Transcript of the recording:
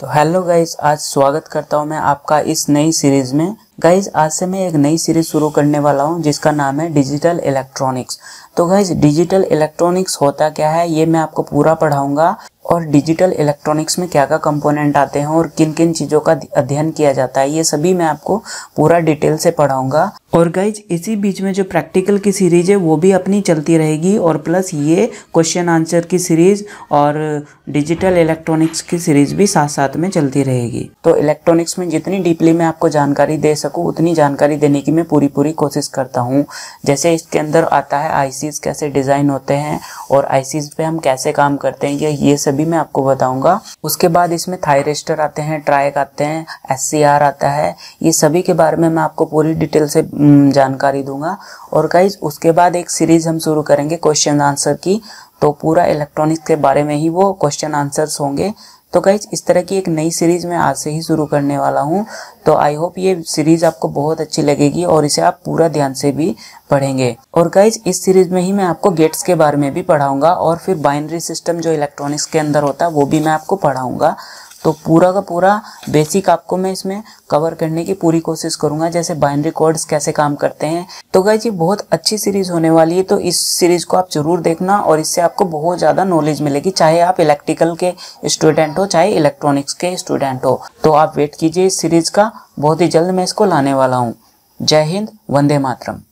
तो hello guys आज स्वागत करता हूँ मैं आपका इस नई सीरीज में गाइज आज से मैं एक नई सीरीज शुरू करने वाला हूँ जिसका नाम है डिजिटल इलेक्ट्रॉनिक्स तो गाइज डिजिटल इलेक्ट्रॉनिक्स होता क्या है ये मैं आपको पूरा पढ़ाऊंगा और डिजिटल इलेक्ट्रॉनिक्स में क्या क्या कंपोनेंट आते हैं और किन किन चीज़ों का अध्ययन किया जाता है ये सभी मैं आपको पूरा डिटेल से पढ़ाऊंगा और गाइज इसी बीच में जो प्रैक्टिकल की सीरीज है वो भी अपनी चलती रहेगी और प्लस ये क्वेश्चन आंसर की सीरीज और डिजिटल इलेक्ट्रॉनिक्स की सीरीज भी साथ साथ में चलती रहेगी तो इलेक्ट्रॉनिक्स में जितनी डीपली मैं आपको जानकारी दे सकता सकूं उतनी जानकारी देने की मैं पूरी पूरी कोशिश करता हूँ जैसे इसके अंदर आता है आईसीज कैसे डिज़ाइन होते हैं और आईसीज पे हम कैसे काम करते हैं ये ये सभी मैं आपको बताऊंगा उसके बाद इसमें थायरेस्टर आते हैं ट्राइक आते हैं एस आता है ये सभी के बारे में मैं आपको पूरी डिटेल से जानकारी दूंगा और गाइज उसके बाद एक सीरीज़ हम शुरू करेंगे क्वेश्चन आंसर की तो पूरा इलेक्ट्रॉनिक्स के बारे में ही वो क्वेश्चन आंसर्स होंगे तो गाइज इस तरह की एक नई सीरीज़ मैं आज से ही शुरू करने वाला हूँ तो आई होप ये सीरीज़ आपको बहुत अच्छी लगेगी और इसे आप पूरा ध्यान से भी पढ़ेंगे और गाइज इस सीरीज़ में ही मैं आपको गेट्स के बारे में भी पढ़ाऊंगा और फिर बाइनरी सिस्टम जो इलेक्ट्रॉनिक्स के अंदर होता है वो भी मैं आपको पढ़ाऊंगा तो पूरा का पूरा बेसिक आपको मैं इसमें कवर करने की पूरी कोशिश करूंगा जैसे बाइनरी कोड्स कैसे काम करते हैं तो गाय जी बहुत अच्छी सीरीज होने वाली है तो इस सीरीज को आप जरूर देखना और इससे आपको बहुत ज़्यादा नॉलेज मिलेगी चाहे आप इलेक्ट्रिकल के स्टूडेंट हो चाहे इलेक्ट्रॉनिक्स के स्टूडेंट हो तो आप वेट कीजिए इस सीरीज का बहुत ही जल्द मैं इसको लाने वाला हूँ जय हिंद वंदे मातरम